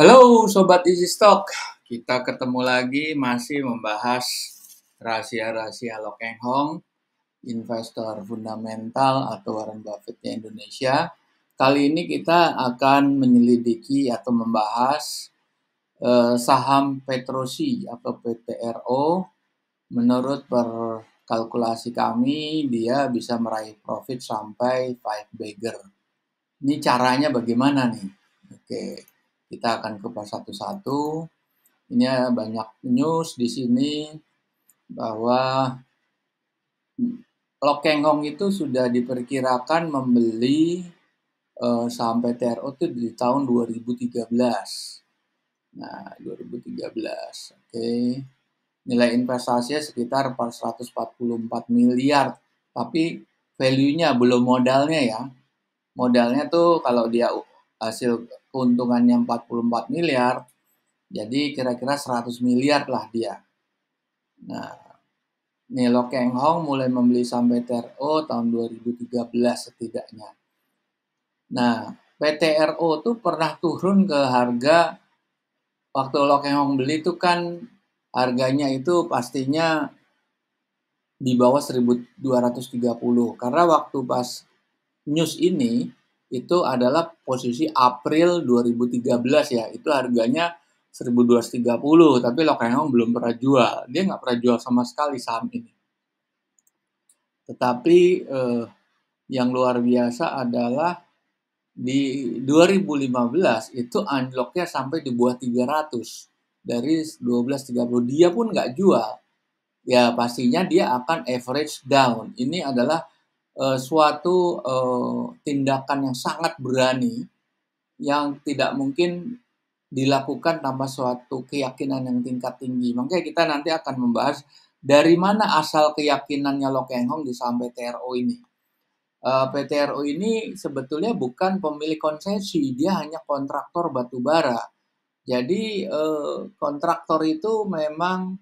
Halo Sobat Easy Stock, kita ketemu lagi masih membahas rahasia-rahasia lokeng Hong, investor fundamental atau Warren Buffettnya Indonesia. Kali ini kita akan menyelidiki atau membahas eh, saham Petrosi atau PTRO. Menurut perkalkulasi kami, dia bisa meraih profit sampai 5 bagger. Ini caranya bagaimana nih? Oke, kita akan kupas satu-satu. Ini banyak news di sini bahwa Hong itu sudah diperkirakan membeli uh, eh, sampai TRO itu di tahun 2013. Nah, 2013. Oke. Okay. Nilai investasinya sekitar 444 miliar, tapi value-nya belum modalnya ya. Modalnya tuh kalau dia hasil keuntungannya 44 miliar, jadi kira-kira 100 miliar lah dia. Nah, Nilo Keng Hong mulai membeli sampai TRO tahun 2013 setidaknya. Nah, PTRO itu pernah turun ke harga waktu Lo Keng Hong beli itu kan harganya itu pastinya di bawah 1230 karena waktu pas news ini itu adalah posisi April 2013 ya. Itu harganya 1230, tapi Lokenhong belum pernah jual. Dia nggak pernah jual sama sekali saham ini. Tetapi eh, yang luar biasa adalah di 2015 itu unlocknya sampai di buah 300 dari 12.30 dia pun nggak jual ya pastinya dia akan average down ini adalah uh, suatu uh, tindakan yang sangat berani yang tidak mungkin dilakukan tanpa suatu keyakinan yang tingkat tinggi. Makanya kita nanti akan membahas dari mana asal keyakinannya Lo Keng Hong di sampai PTRO ini. Uh, eh, PTRO ini sebetulnya bukan pemilik konsesi, dia hanya kontraktor batubara. Jadi uh, kontraktor itu memang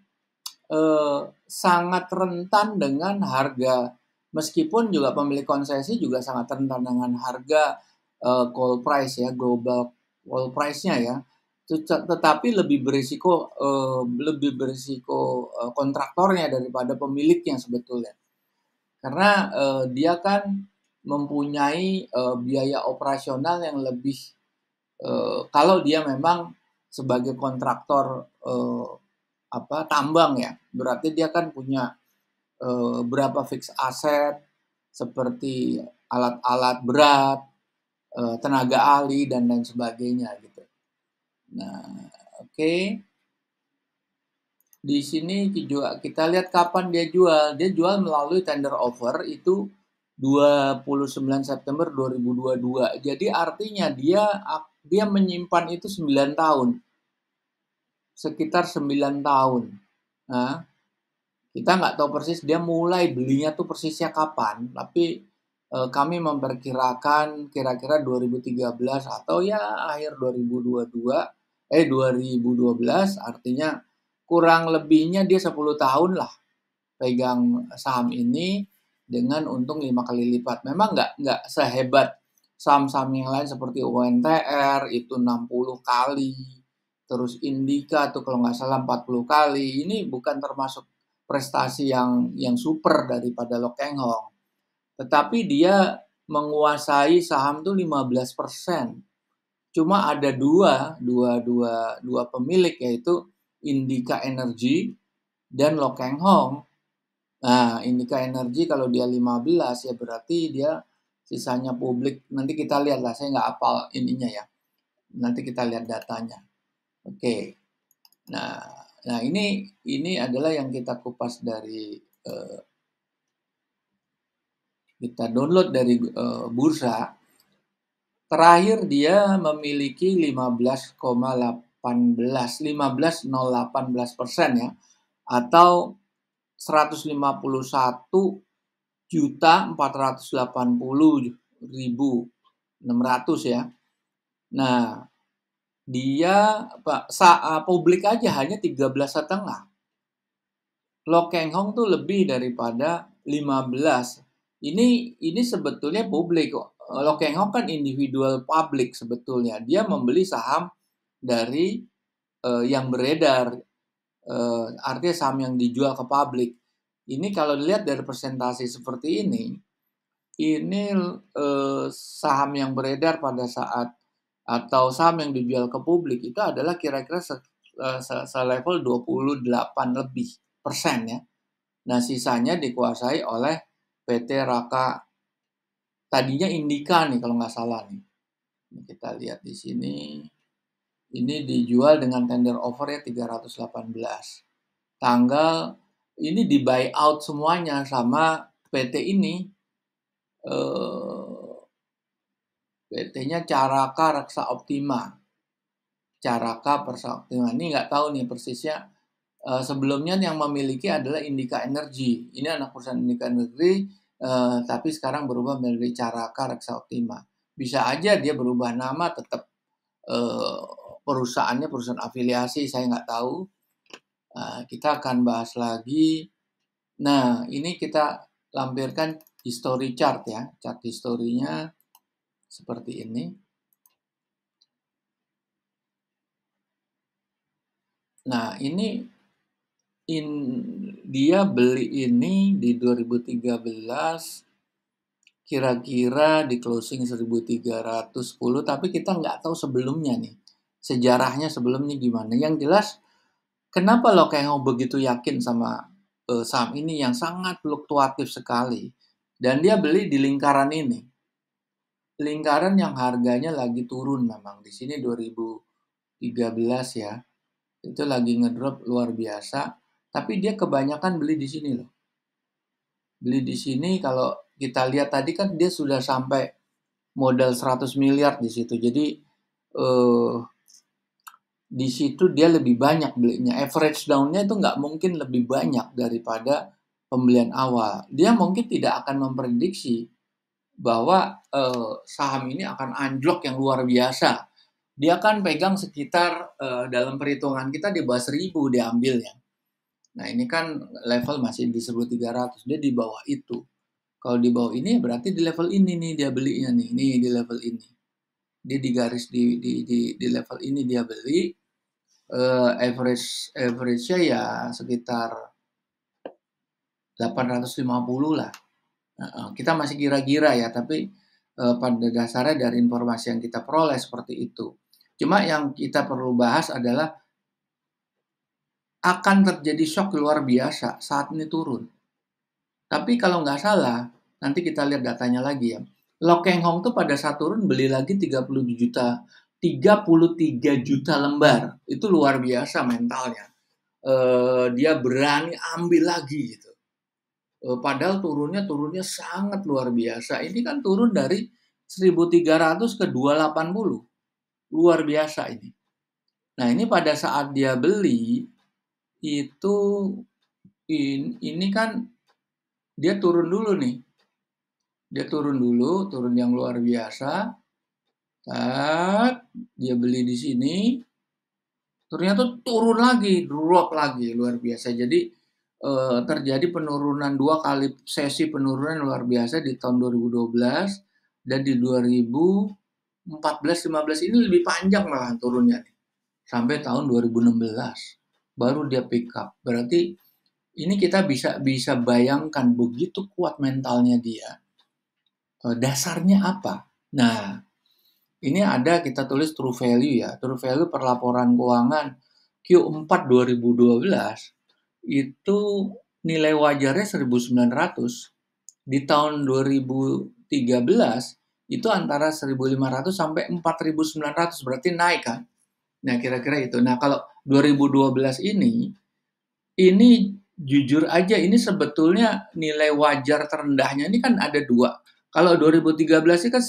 uh, sangat rentan dengan harga meskipun juga pemilik konsesi juga sangat rentan dengan harga uh, eh, call price ya global coal price-nya ya tetapi lebih berisiko uh, lebih berisiko uh, kontraktornya daripada pemiliknya sebetulnya karena uh, dia kan mempunyai uh, biaya operasional yang lebih uh, kalau dia memang sebagai kontraktor uh, apa tambang ya berarti dia kan punya Eh, berapa fix aset seperti alat-alat berat, eh, tenaga ahli dan lain sebagainya gitu. Nah, oke. Okay. Di sini juga kita lihat kapan dia jual. Dia jual melalui tender offer itu 29 September 2022. Jadi artinya dia dia menyimpan itu 9 tahun sekitar 9 tahun. Nah, kita nggak tahu persis dia mulai belinya tuh persisnya kapan tapi e, kami memperkirakan kira-kira 2013 atau ya akhir 2022 eh 2012 artinya kurang lebihnya dia 10 tahun lah pegang saham ini dengan untung lima kali lipat. Memang nggak nggak sehebat saham-saham yang lain seperti UNTR itu 60 kali, terus Indika tuh kalau nggak salah 40 kali. Ini bukan termasuk prestasi yang yang super daripada Lokeng Keng Hong. Tetapi dia menguasai saham itu 15 Cuma ada dua, dua, dua, dua pemilik yaitu Indika Energy dan Lokeng Keng Hong. Nah, Indika Energy kalau dia 15 ya berarti dia sisanya publik. Nanti kita lihat lah, saya nggak apal ininya ya. Nanti kita lihat datanya. Oke. Okay. Nah, Nah, ini ini adalah yang kita kupas dari uh, kita download dari e, bursa. Terakhir dia memiliki 15,18 15,018 persen ya, atau 151 juta 480 ribu 600 ya. Nah, dia apa, saat ah, publik aja hanya 13 setengah. Lo Keng Hong tuh lebih daripada 15. Ini ini sebetulnya publik. Lo Keng Hong kan individual publik sebetulnya. Dia membeli saham dari uh, yang beredar. Uh, artinya saham yang dijual ke publik. Ini kalau dilihat dari presentasi seperti ini, ini uh, saham yang beredar pada saat atau saham yang dijual ke publik itu adalah kira-kira eh, selevel se, se 28 lebih persen ya. Nah, sisanya dikuasai oleh PT Raka tadinya Indika nih kalau nggak salah nih. Ini kita lihat di sini. Ini dijual dengan tender offer ya 318. Tanggal ini di buy out semuanya sama PT ini. Eh, PT-nya Caraka Raksa Optima. Caraka Raksa Optima. Ini nggak tahu nih persisnya. E, sebelumnya yang memiliki adalah Indika Energi, Ini anak perusahaan Indika Negeri, e, eh, tapi sekarang berubah menjadi Caraka Raksa Optima. Bisa aja dia berubah nama, tetap e, eh, perusahaannya perusahaan afiliasi, saya nggak tahu. E, kita akan bahas lagi. Nah, ini kita lampirkan history chart ya, chart historinya seperti ini. Nah, ini in, dia beli ini di 2013 kira-kira di closing 1310 tapi kita nggak tahu sebelumnya nih sejarahnya sebelumnya gimana yang jelas kenapa lo mau begitu yakin sama uh, saham ini yang sangat fluktuatif sekali dan dia beli di lingkaran ini lingkaran yang harganya lagi turun memang di sini 2013 ya itu lagi ngedrop luar biasa tapi dia kebanyakan beli di sini loh beli di sini kalau kita lihat tadi kan dia sudah sampai modal 100 miliar di situ jadi eh, di situ dia lebih banyak belinya average downnya itu nggak mungkin lebih banyak daripada pembelian awal dia mungkin tidak akan memprediksi bahwa eh, saham ini akan anjlok yang luar biasa. Dia kan pegang sekitar eh, dalam perhitungan kita di bawah 1000 ya Nah, ini kan level masih di 1300, dia di bawah itu. Kalau di bawah ini berarti di level ini nih dia belinya nih, ini di level ini. Dia di garis di di di, di level ini dia beli uh, average average-nya ya sekitar 850 lah kita masih kira-kira ya, tapi eh, pada dasarnya dari informasi yang kita peroleh seperti itu. Cuma yang kita perlu bahas adalah akan terjadi shock luar biasa saat ini turun. Tapi kalau nggak salah, nanti kita lihat datanya lagi ya. Lokeng Keng Hong tuh pada saat turun beli lagi 30 juta 33 juta lembar. Itu luar biasa mentalnya. Uh, dia berani ambil lagi gitu Eh, padahal turunnya turunnya sangat luar biasa. Ini kan turun dari 1300 ke 280. Luar biasa ini. Nah, ini pada saat dia beli itu ini kan dia turun dulu nih. Dia turun dulu, turun yang luar biasa. Tak, dia beli di sini. Ternyata turun lagi, drop lagi luar biasa. Jadi eh, terjadi penurunan dua kali sesi penurunan luar biasa di tahun 2012 dan di 2014 15 ini lebih panjang malah turunnya nih. sampai tahun 2016 baru dia pick up. Berarti ini kita bisa bisa bayangkan begitu kuat mentalnya dia. Eh, dasarnya apa? Nah, ini ada kita tulis true value ya. True value perlaporan keuangan Q4 2012 itu nilai wajarnya 1900 di tahun 2013 itu antara 1500 sampai 4900 berarti naik kan nah kira-kira itu nah kalau 2012 ini ini jujur aja ini sebetulnya nilai wajar terendahnya ini kan ada dua kalau 2013 ini kan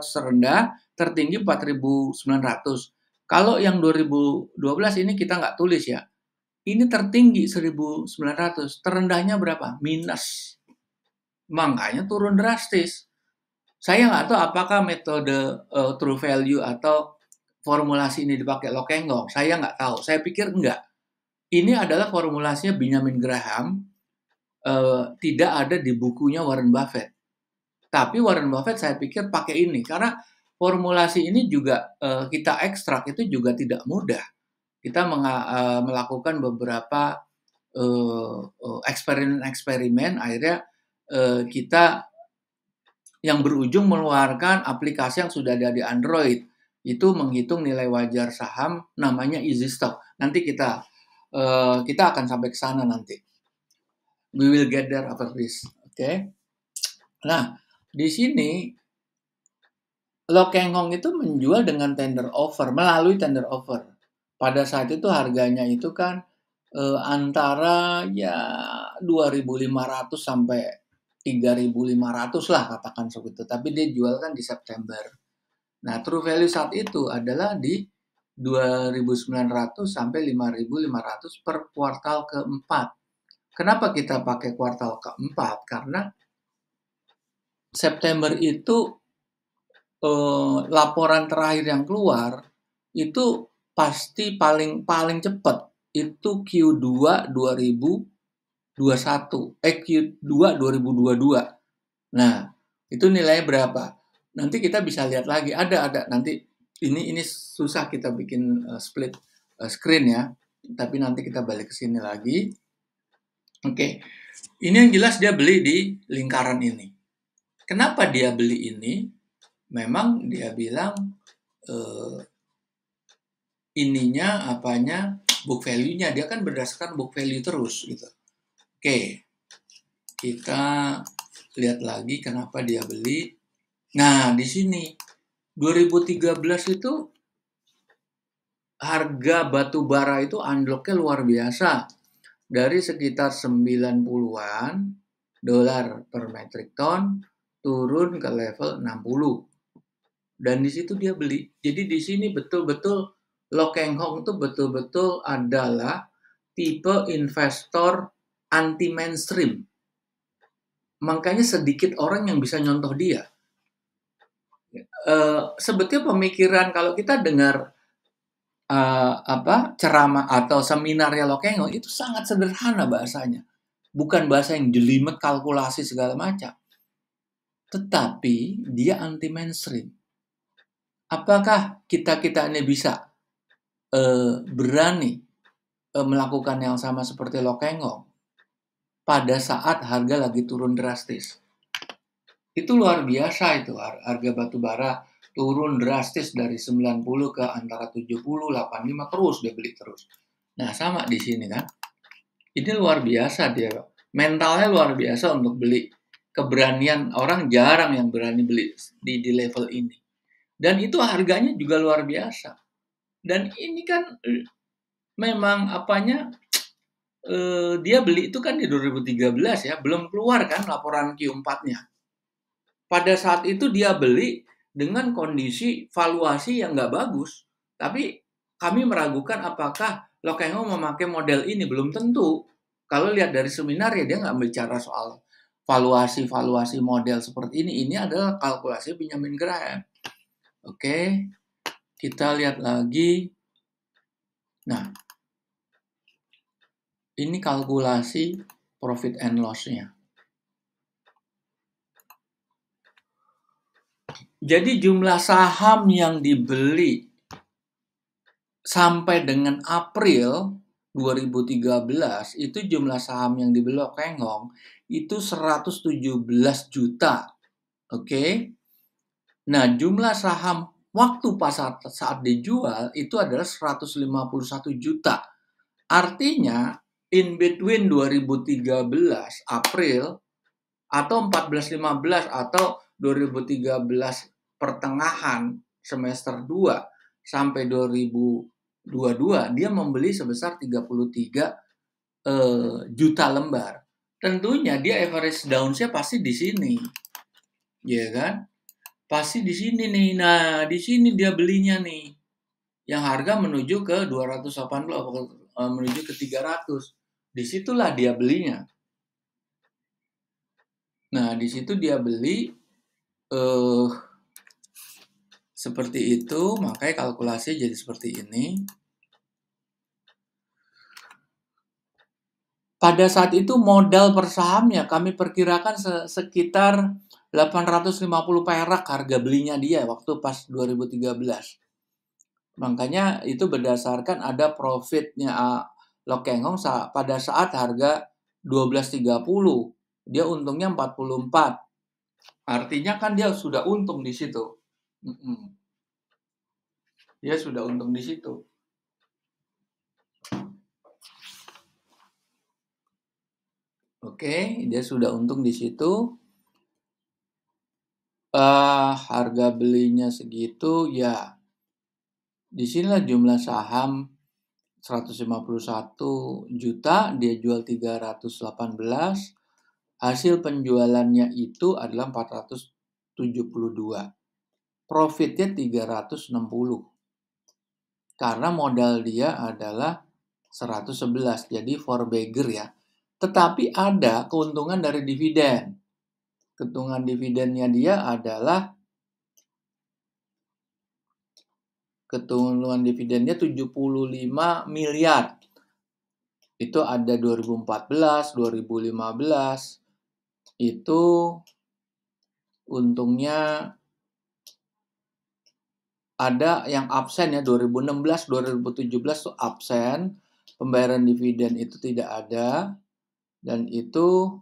1500 terendah tertinggi 4900 kalau yang 2012 ini kita nggak tulis ya ini tertinggi 1900, terendahnya berapa? Minus. Makanya turun drastis. Saya nggak tahu apakah metode uh, true value atau formulasi ini dipakai Lokenggong. Saya nggak tahu. Saya pikir enggak. Ini adalah formulasinya Benjamin Graham. Uh, tidak ada di bukunya Warren Buffett. Tapi Warren Buffett saya pikir pakai ini. Karena formulasi ini juga uh, kita ekstrak itu juga tidak mudah kita uh, melakukan beberapa eh, eh, eksperimen-eksperimen uh, akhirnya uh, kita yang berujung mengeluarkan aplikasi yang sudah ada di Android itu menghitung nilai wajar saham namanya easy stock nanti kita uh, kita akan sampai ke sana nanti we will get there after this oke okay? nah di sini Lo Keng Hong itu menjual dengan tender offer melalui tender offer pada saat itu harganya itu kan e, antara ya 2.500 sampai 3.500 lah katakan seperti itu. Tapi dia jual kan di September. Nah, true value saat itu adalah di 2.900 sampai 5.500 per kuartal keempat. Kenapa kita pakai kuartal keempat? Karena September itu eh, laporan terakhir yang keluar itu pasti paling paling cepat itu Q2 2021 eh Q2 2022 nah itu nilainya berapa nanti kita bisa lihat lagi ada ada nanti ini ini susah kita bikin uh, split uh, screen ya tapi nanti kita balik ke sini lagi oke okay. ini yang jelas dia beli di lingkaran ini kenapa dia beli ini memang dia bilang uh, ininya apanya book value-nya dia kan berdasarkan book value terus gitu. Oke. Kita lihat lagi kenapa dia beli. Nah, di sini 2013 itu harga batu bara itu unlock luar biasa. Dari sekitar 90-an dolar per metric ton turun ke level 60. Dan di situ dia beli. Jadi di sini betul-betul Lo Keng Hong itu betul-betul adalah tipe investor anti mainstream. Makanya sedikit orang yang bisa nyontoh dia. Uh, sebetulnya pemikiran kalau kita dengar uh, apa ceramah atau seminarnya Hong itu sangat sederhana bahasanya. Bukan bahasa yang jelimet kalkulasi segala macam. Tetapi dia anti mainstream. Apakah kita-kita ini bisa eh, berani eh, melakukan yang sama seperti Lokengong pada saat harga lagi turun drastis. Itu luar biasa itu harga batu bara turun drastis dari 90 ke antara 70, 85 terus dia beli terus. Nah, sama di sini kan. Ini luar biasa dia, Mentalnya luar biasa untuk beli. Keberanian orang jarang yang berani beli di, di level ini. Dan itu harganya juga luar biasa dan ini kan memang apanya eh, dia beli itu kan di 2013 ya belum keluar kan laporan Q4-nya pada saat itu dia beli dengan kondisi valuasi yang nggak bagus tapi kami meragukan apakah Lokengo memakai model ini belum tentu kalau lihat dari seminar ya dia nggak bicara soal valuasi-valuasi model seperti ini ini adalah kalkulasi pinjaman Graham oke okay? Kita lihat lagi. Nah, ini kalkulasi profit and loss-nya. Jadi jumlah saham yang dibeli sampai dengan April 2013 itu jumlah saham yang dibeli Kengong itu 117 juta. Oke. Okay? Nah, jumlah saham waktu pas saat, saat dijual itu adalah 151 juta. Artinya in between 2013 April atau 1415 atau 2013 pertengahan semester 2 sampai 2022 dia membeli sebesar 33 eh, juta lembar. Tentunya dia average down nya pasti di sini. Ya kan? pasti di sini nih. Nah, di sini dia belinya nih. Yang harga menuju ke 280 e, menuju ke 300. Disitulah dia belinya. Nah, di situ dia beli eh seperti itu, makanya kalkulasi jadi seperti ini. Pada saat itu modal per sahamnya kami perkirakan sekitar 850 perak harga belinya dia waktu pas 2013. Makanya itu berdasarkan ada profitnya Hong ah, pada saat harga 12.30. Dia untungnya 44. Artinya kan dia sudah untung di situ. Dia sudah untung di situ. Oke, dia sudah untung di situ uh, harga belinya segitu ya di disinilah jumlah saham 151 juta dia jual 318 hasil penjualannya itu adalah 472 profitnya 360 karena modal dia adalah 111 jadi for beggar ya tetapi ada keuntungan dari dividen ketungan dividennya dia adalah ketungan dividennya 75 miliar. Itu ada 2014, 2015. Itu untungnya ada yang absen ya 2016, 2017 itu absen. Pembayaran dividen itu tidak ada dan itu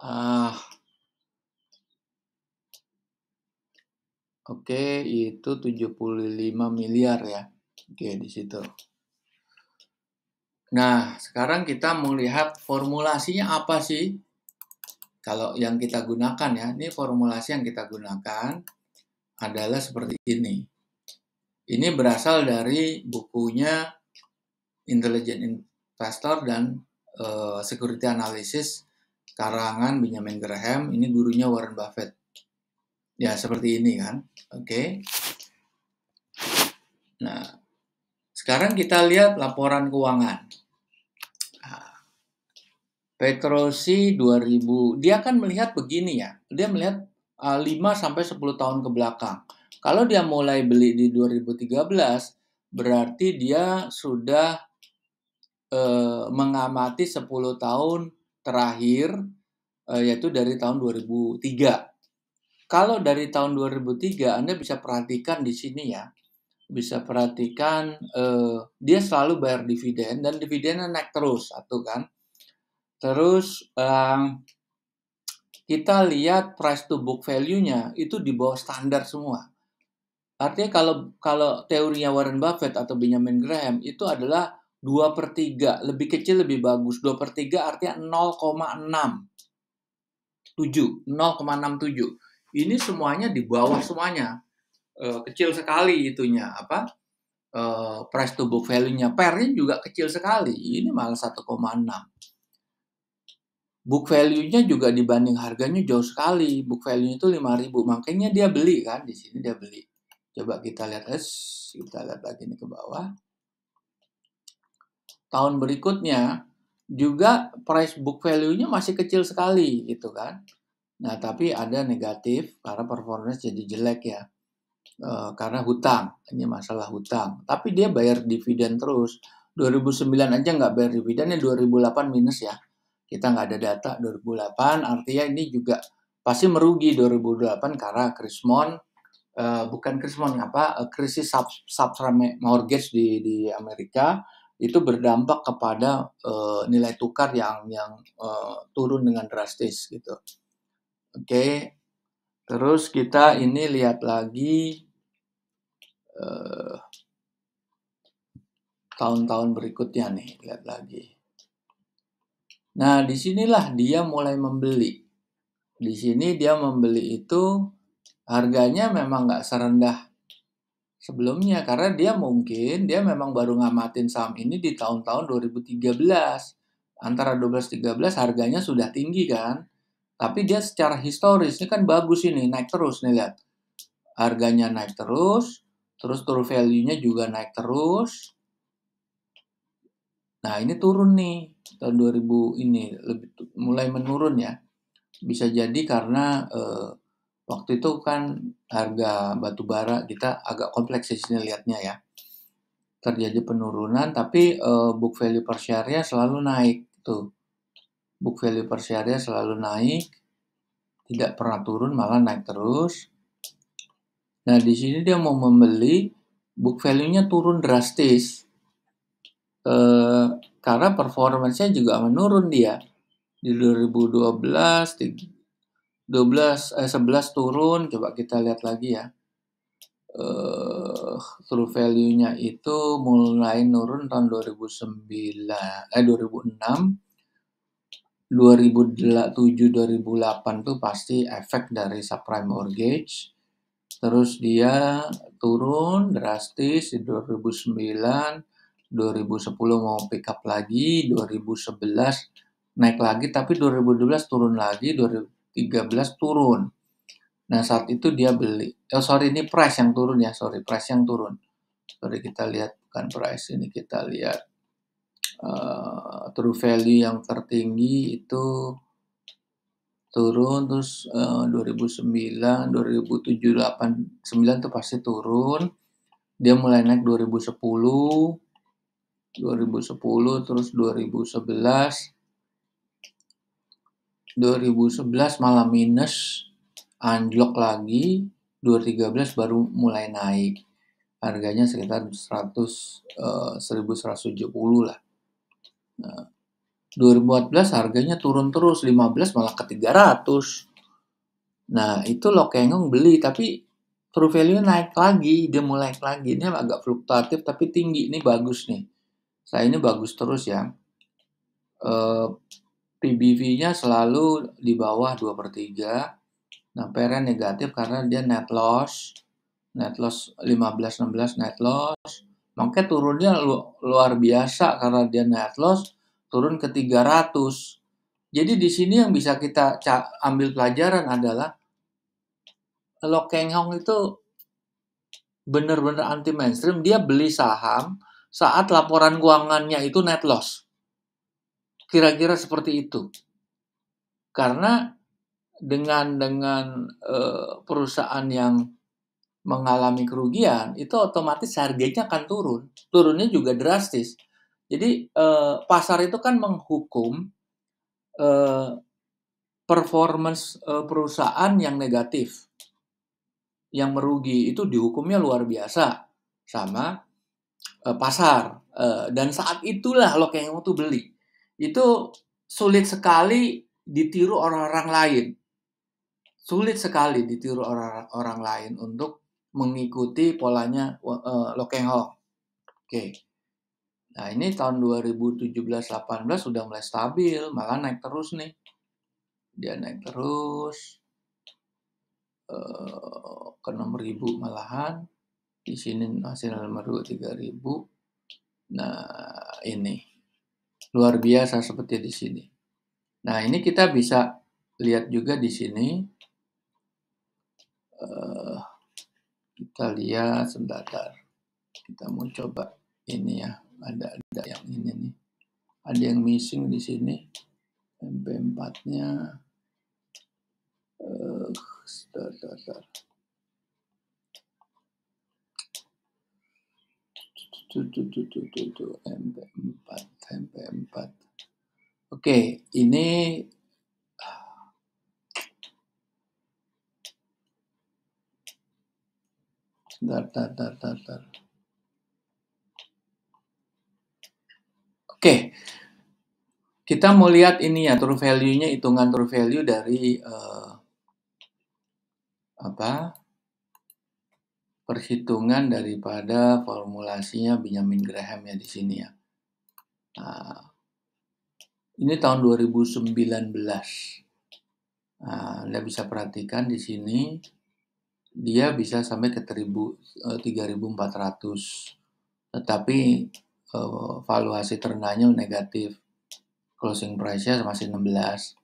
Ah, Oke, itu 75 miliar ya. Oke, di situ. Nah, sekarang kita melihat formulasinya apa sih? Kalau yang kita gunakan ya, ini formulasi yang kita gunakan adalah seperti ini. Ini berasal dari bukunya Intelligent Investor dan uh, Security Analysis karangan Benjamin Graham, ini gurunya Warren Buffett. Ya, seperti ini kan. Oke. Okay. Nah, sekarang kita lihat laporan keuangan. Ah. Petrosi 2000, dia kan melihat begini ya. Dia melihat uh, ah, 5 sampai 10 tahun ke belakang. Kalau dia mulai beli di 2013, berarti dia sudah uh, mengamati 10 tahun terakhir uh, yaitu dari tahun 2003. Kalau dari tahun 2003 Anda bisa perhatikan di sini ya. Bisa perhatikan uh, dia selalu bayar dividen dan dividennya naik terus atau kan. Terus uh, kita lihat price to book value-nya itu di bawah standar semua. Artinya kalau kalau teorinya Warren Buffett atau Benjamin Graham itu adalah 2 per 3. Lebih kecil lebih bagus. 2 per 3 artinya 0,67 0,67. Ini semuanya di bawah semuanya. E, kecil sekali itunya. Apa? E, price to book value-nya. Pairing juga kecil sekali. Ini malah 1,6. Book value-nya juga dibanding harganya jauh sekali. Book value nya itu 5.000. Makanya dia beli kan. Di sini dia beli. Coba kita lihat. kita lihat lagi ini ke bawah tahun berikutnya juga price book value-nya masih kecil sekali gitu kan. Nah, tapi ada negatif karena performance jadi jelek ya. E, karena hutang, ini masalah hutang. Tapi dia bayar dividen terus. 2009 aja nggak bayar dividennya, 2008 minus ya. Kita nggak ada data 2008, artinya ini juga pasti merugi 2008 karena Krismon, e, bukan Krismon, apa, eh, krisis sub, subprime mortgage di, di Amerika itu berdampak kepada uh, nilai tukar yang yang uh, turun dengan drastis gitu. Oke. Okay. Terus kita ini lihat lagi uh, tahun-tahun berikutnya nih, lihat lagi. Nah, disinilah dia mulai membeli. Di sini dia membeli itu harganya memang nggak serendah sebelumnya karena dia mungkin dia memang baru ngamatin saham ini di tahun-tahun 2013 antara 12 13 harganya sudah tinggi kan tapi dia secara historis ini kan bagus ini naik terus nih lihat harganya naik terus terus turun value-nya juga naik terus nah ini turun nih tahun 2000 ini lebih mulai menurun ya bisa jadi karena eh, waktu itu kan harga batu bara kita agak kompleks sih lihatnya ya terjadi penurunan tapi uh, book value per share-nya selalu naik tuh book value per share-nya selalu naik tidak pernah turun malah naik terus nah di sini dia mau membeli book value-nya turun drastis eh, karena performance-nya juga menurun dia di 2012 12 eh 11 turun coba kita lihat lagi ya uh, true value-nya itu mulai nurun tahun 2009 eh 2006 2007 2008 tuh pasti efek dari subprime mortgage terus dia turun drastis di 2009 2010 mau pick up lagi 2011 naik lagi tapi 2012 turun lagi 2000 13 turun. Nah, saat itu dia beli. Oh, sorry, ini price yang turun ya. Sorry, price yang turun. Sorry, kita lihat. Bukan price, ini kita lihat. Uh, true value yang tertinggi itu turun terus uh, 2009 2007 delapan sembilan itu pasti turun dia mulai naik 2010 2010 terus 2011 2011 malah minus, anjlok lagi, 2013 baru mulai naik. Harganya sekitar 100 1170 eh, lah. Nah, 2014 harganya turun terus 15 malah ke 300 nah itu lo kengong beli tapi true value naik lagi dia mulai lagi ini agak fluktuatif tapi tinggi ini bagus nih saya ini bagus terus ya uh, PBV-nya selalu di bawah 2 per 3. Nah, PR-nya negatif karena dia net loss. Net loss 15-16 net loss. Makanya turunnya luar biasa karena dia net loss turun ke 300. Jadi di sini yang bisa kita ambil pelajaran adalah Lo Keng Hong itu benar-benar anti mainstream. Dia beli saham saat laporan keuangannya itu net loss Kira-kira seperti itu. Karena dengan dengan uh, perusahaan yang mengalami kerugian itu otomatis harganya akan turun. Turunnya juga drastis. Jadi uh, pasar itu kan menghukum uh, performance uh, perusahaan yang negatif. Yang merugi itu dihukumnya luar biasa sama uh, pasar uh, dan saat itulah lo mau tuh beli itu sulit sekali ditiru orang-orang lain. Sulit sekali ditiru orang-orang lain untuk mengikuti polanya uh, e, Lokeng Hong. Oke. Okay. Nah, ini tahun 2017-18 sudah mulai stabil, malah naik terus nih. Dia naik terus uh, ke 6000 malahan. Di sini hasil nomor 3000. Nah, ini luar biasa seperti di sini. Nah, ini kita bisa lihat juga di sini. Uh, kita lihat sebentar. Kita mau coba ini ya. Ada ada yang ini nih. Ada yang missing di sini. MP4-nya. Uh, sebentar, sebentar. tuh tuh tuh tuh tuh MP4 MP4. Oke, ini dar dar dar dar Oke, kita mau lihat ini ya true value-nya, hitungan true value dari uh, apa? Perhitungan daripada formulasinya Benjamin Graham ya di sini ya. Nah, ini tahun 2019. Nah, Anda bisa perhatikan di sini dia bisa sampai ke 3400. Eh, Tetapi eh, valuasi terendahnya negatif. Closing price-nya masih 16.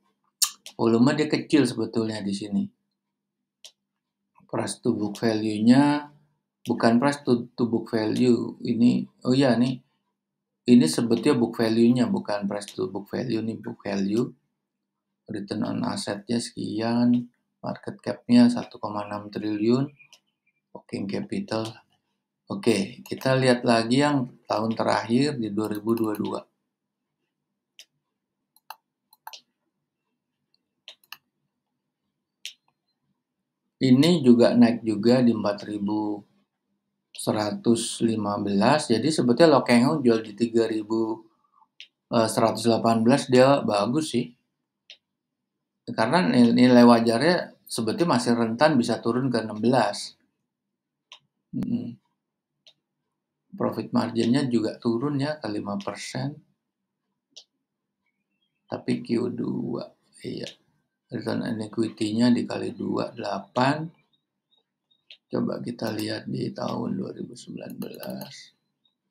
Volume dia kecil sebetulnya di sini. Price to book value-nya bukan price to, to book value ini. Oh iya nih ini sebetulnya book value-nya, bukan price to book value. nih book value. Return on asset-nya sekian. Market cap-nya 1,6 triliun. Working capital. Oke, kita lihat lagi yang tahun terakhir di 2022. Ini juga naik juga di 4000 115. Jadi sebetulnya kayaknya jual di 3118 eh, dia bagus sih. Karena nilai wajarnya sebetulnya masih rentan bisa turun ke 16. Hmm. Profit marginnya juga turun ya ke 5%. Tapi Q2 iya. Return equity-nya dikali 28 8 Coba kita lihat di tahun 2019.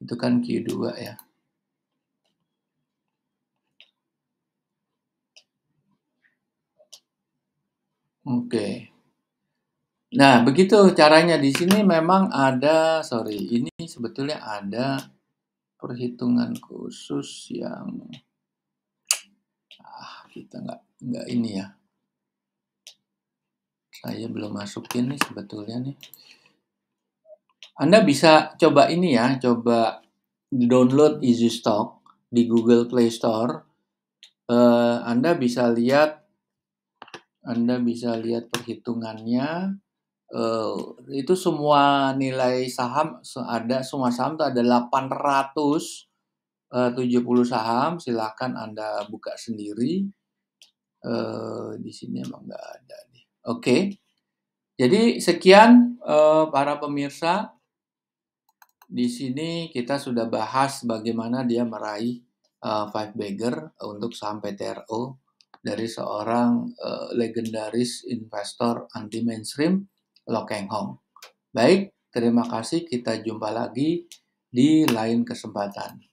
Itu kan Q2 ya. Oke. Okay. Nah, begitu caranya di sini memang ada, sorry, ini sebetulnya ada perhitungan khusus yang ah kita nggak nggak ini ya saya belum masukin nih sebetulnya nih. Anda bisa coba ini ya, coba download Easy Stock di Google Play Store. Uh, Anda bisa lihat, Anda bisa lihat perhitungannya. Uh, itu semua nilai saham ada semua saham itu ada 800 70 eh, saham silahkan anda buka sendiri uh, di sini emang nggak ada Oke. Jadi sekian eh, para pemirsa. Di sini kita sudah bahas bagaimana dia meraih eh, five bagger untuk saham PTRO dari seorang eh, legendaris investor anti mainstream Lo Keng Hong. Baik, terima kasih kita jumpa lagi di lain kesempatan.